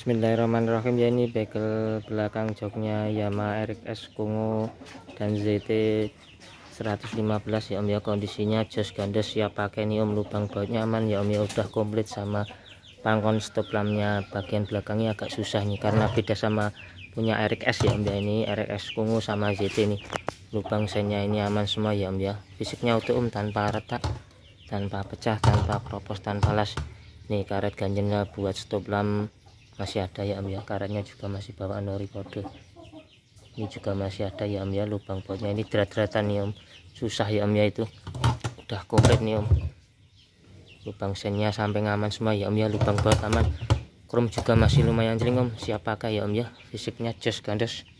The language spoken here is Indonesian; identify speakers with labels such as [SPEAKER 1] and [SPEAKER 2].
[SPEAKER 1] Bismillahirrahmanirrahim ya ini bagel belakang joknya Yamaha RX Kungo dan ZT 115 ya om ya kondisinya jos gandes siap ya, pakai nih om lubang bautnya aman ya om ya udah komplit sama pangkon stop lampnya bagian belakangnya agak susah nih karena beda sama punya RX ya om ya ini RX Kungo sama ZT nih lubang senya ini aman semua ya om ya fisiknya utuh om tanpa retak tanpa pecah tanpa kropos tanpa las nih karet ganjengnya buat stop lamp masih ada ya Om ya karetnya juga masih bawaan Noripode ini juga masih ada ya Om ya lubang buatnya ini derat-deratan nih Om susah ya Om ya itu udah komplit nih Om lubang senya sampai ngaman semua ya Om ya lubang baut aman krom juga masih lumayan jering Om siapakah ya Om ya fisiknya just gandos